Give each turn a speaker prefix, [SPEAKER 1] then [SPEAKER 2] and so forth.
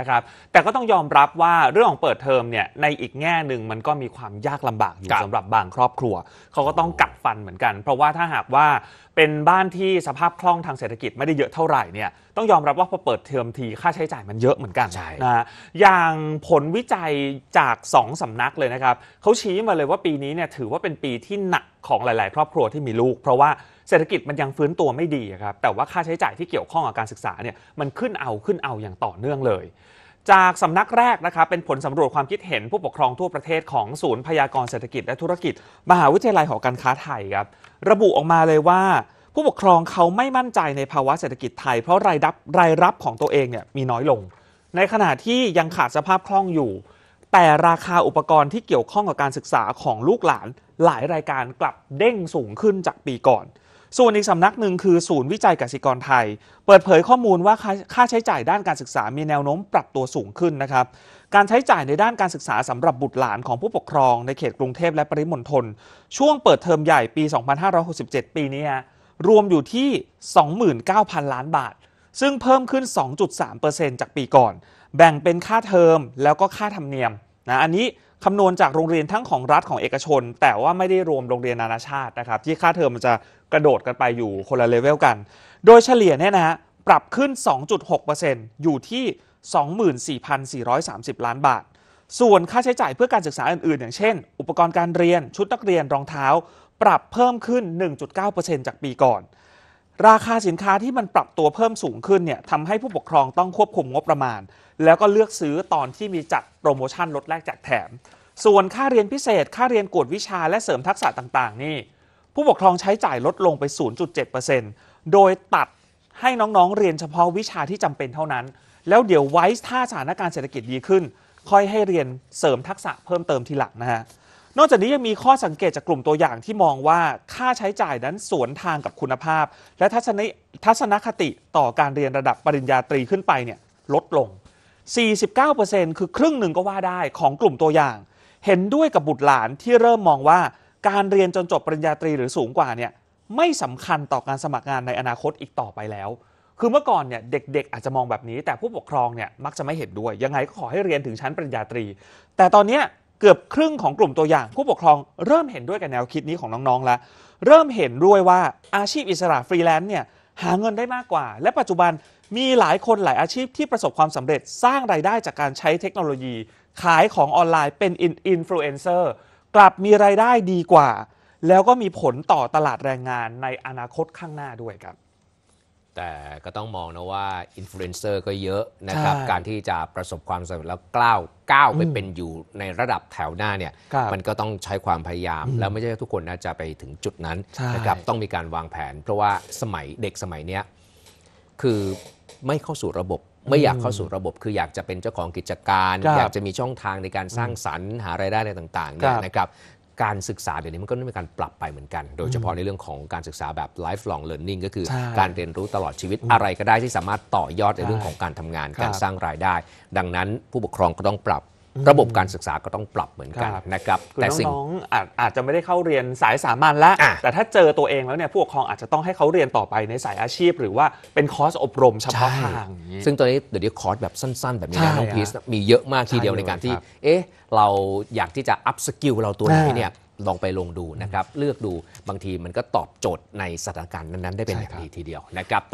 [SPEAKER 1] นะครับ แต่ก็ต้องยอมรับว่าเรื่องของเปิดเทอมเนี่ยในอีกแง่หนึ่งมันก็มีความยากลำบากอยู่สำหรับบางครอบครัว เขาก็ต้องกัดฟันเหมือนกัน เพราะว่าถ้าหากว่าเป็นบ้านที่สภาพคล่องทางเศรษฐกิจไม่ได้เยอะเท่าไหร่เนี่ยต้องยอมรับว่าพอเปิดเทอมทีค่าใช้จ่ายมันเยอะเหมือนกันนะอย่างผลวิจัยจาก 2 สำนักเลยนะครับเขาชี้มาเลยว่าปีนี้เนี่ยถือว่าเป็นปีที่หนักของหลาย ๆ ครอบครัวที่มีลูกเพราะว่าเศรษฐกิจมันยังฟื้นตัวไม่ดีครับ แต่ว่าค่าใช้จ่ายที่เกี่ยวข้องกับการศึกษาเนี่ยมันขึ้นเอาขึ้นเอาอย่างต่อเนื่องเลย จากสำนักแรกนะครับ เป็นผลสำรวจความคิดเห็นผู้ปกครองทั่วประเทศของศูนย์พยากรเศรษฐกิจและธุรกิจ มหาวิทยาลัยหอการค้าไทยครับ ระบุออกมาเลยว่าผู้ปกครองเขาไม่มั่นใจในภาวะเศรษฐกิจไทยเพราะรายรับรายรับของตัวเองเนี่ยมีน้อยลง ในขณะที่ยังขาดสภาพคล่องอยู่ แต่ราคาอุปกรณ์ที่เกี่ยวข้องกับการศึกษาของลูกหลานหลายรายการกลับเด้งสูงขึ้นจากปีก่อนส่วนอีกสำนักหนึ่งคือ ศูนย์วิจัยกสิกรไทย เปิดเผยข้อมูลว่าค่าใช้จ่ายด้านการศึกษามีแนวโน้มปรับตัวสูงขึ้นนะครับ การใช้จ่ายในด้านการศึกษาสำหรับบุตรหลานของผู้ปกครองในเขตกรุงเทพและปริมณฑลช่วงเปิดเทอมใหญ่ปี 2567 ปีนี้ รวมอยู่ที่ 29,000 ล้านบาท ซึ่งเพิ่มขึ้น2.3%จากปีก่อน แบ่งเป็นค่าเทอม แล้วก็ค่าธรรมเนียมนะ อันนี้คำนวณจากโรงเรียนทั้งของรัฐของเอกชนแต่ว่าไม่ได้รวมโรงเรียนนานาชาตินะครับ ที่ค่าเทอมมันจะกระโดดกันไปอยู่คนละเลเวลกัน โดยเฉลี่ยเนี่ยนะฮะปรับขึ้น 2.6%อยู่ที่ 24,430 ล้านบาท ส่วนค่าใช้จ่ายเพื่อการศึกษาอื่นๆ อย่างเช่น อุปกรณ์การเรียนชุดนักเรียนรองเท้า ปรับเพิ่มขึ้น 1.9%จากปีก่อนราคาสินค้าที่มันปรับตัวเพิ่มสูงขึ้นเนี่ยทำให้ผู้ปกครองต้องควบคุมงบประมาณ แล้วก็เลือกซื้อตอนที่มีจัดโปรโมชั่นลดแลกแจกแถม ส่วนค่าเรียนพิเศษค่าเรียนกวดวิชาและเสริมทักษะต่าง ๆ นี่ ผู้ปกครองใช้จ่ายลดลงไป 0.7%โดยตัดให้น้องๆเรียนเฉพาะวิชาที่จำเป็นเท่านั้น แล้วเดี๋ยวไว้ถ้าสถานการณ์เศรษฐกิจดีขึ้น ค่อยให้เรียนเสริมทักษะเพิ่มเติมทีหลังนะฮะนอกจากนี้ยังมีข้อสังเกตจากกลุ่มตัวอย่างที่มองว่าค่าใช้จ่ายนั้นสวนทางกับคุณภาพ และทัศนคติต่อการเรียนระดับปริญญาตรีขึ้นไปเนี่ยลดลง 49%คือครึ่งหนึ่งก็ว่าได้ของกลุ่มตัวอย่าง เห็นด้วยกับบุตรหลานที่เริ่มมองว่าการเรียนจนจบปริญญาตรีหรือสูงกว่าเนี่ยไม่สำคัญต่อการสมัครงานในอนาคตอีกต่อไปแล้ว คือเมื่อก่อนเนี่ยเด็ก ๆ อาจจะมองแบบนี้ แต่ผู้ปกครองเนี่ยมักจะไม่เห็นด้วย ยังไงก็ขอให้เรียนถึงชั้นปริญญาตรี แต่ตอนเนี้เกือบครึ่งของกลุ่มตัวอย่าง ผู้ปกครองเริ่มเห็นด้วยกับแนวคิดนี้ของน้องๆแล้ว เริ่มเห็นด้วยว่าอาชีพอิสระฟรีแลนซ์เนี่ยหาเงินได้มากกว่า และปัจจุบันมีหลายคนหลายอาชีพที่ประสบความสำเร็จสร้างรายได้จากการใช้เทคโนโลยี ขายของออนไลน์เป็นอินฟลูเอนเซอร์กลับมีรายได้ดีกว่า แล้วก็มีผลต่อตลาดแรงงานในอนาคตข้างหน้าด้วยครับ
[SPEAKER 2] แต่ก็ต้องมองนะว่าอินฟลูเอนเซอร์ก็เยอะนะครับ การที่จะประสบความสำเร็จแล้วกล้าวก้าวไปเป็นอยู่ในระดับแถวหน้าเนี่ยมันก็ต้องใช้ความพยายาม แล้วไม่ใช่ทุกคนนะจะไปถึงจุดนั้นนะครับต้องมีการวางแผน เพราะว่าสมัยเด็กสมัยเนี้ยคือไม่เข้าสู่ระบบ ไม่อยากเข้าสู่ระบบ คืออยากจะเป็นเจ้าของกิจการรอยากจะมีช่องทางในการสร้างสรรค์ หารายได้อะไรต่างๆเนี่ยนะครับการศึกษาเดี๋ยวนี้มันก็ต้องมีการปรับไปเหมือนกัน โดยเฉพาะในเรื่องของการศึกษาแบบ lifelong learning ก็คือการเรียนรู้ตลอดชีวิตอะไรก็ได้ที่สามารถต่อยอดในเรื่องของการทำงาน การสร้างรายได้ ดังนั้นผู้ปกครองก็ต้องปรับระบบการศึกษาก็ต้องปรับเหมือนกันนะครับ แต่สิ่ง
[SPEAKER 1] ออาจจะไม่ได้เข้าเรียนสายสามัญละ แต่ถ้าเจอตัวเองแล้วเนี่ยผู้ปกครองอาจจะต้องให้เขาเรียนต่อไปใน
[SPEAKER 2] สายอาชีพ หรือว่าเป็นคอร์สอบรมเฉพาะทาง ซึ่งตอนนี้เดี๋ยวนี้คอร์สแบบสั้นๆ แบบนี้น้องพีชมีเยอะมากทีเดียวในการที่ เอ๊ะเราอยากที่จะอัพสกิลเราตัวไหนเนี่ยลองไปลงดูนะครับเลือกดูบางทีมันก็ตอบโจทย์ในสถานการณ์นั้น ๆได้เป็นอย่างดีทีเดียวนะครับ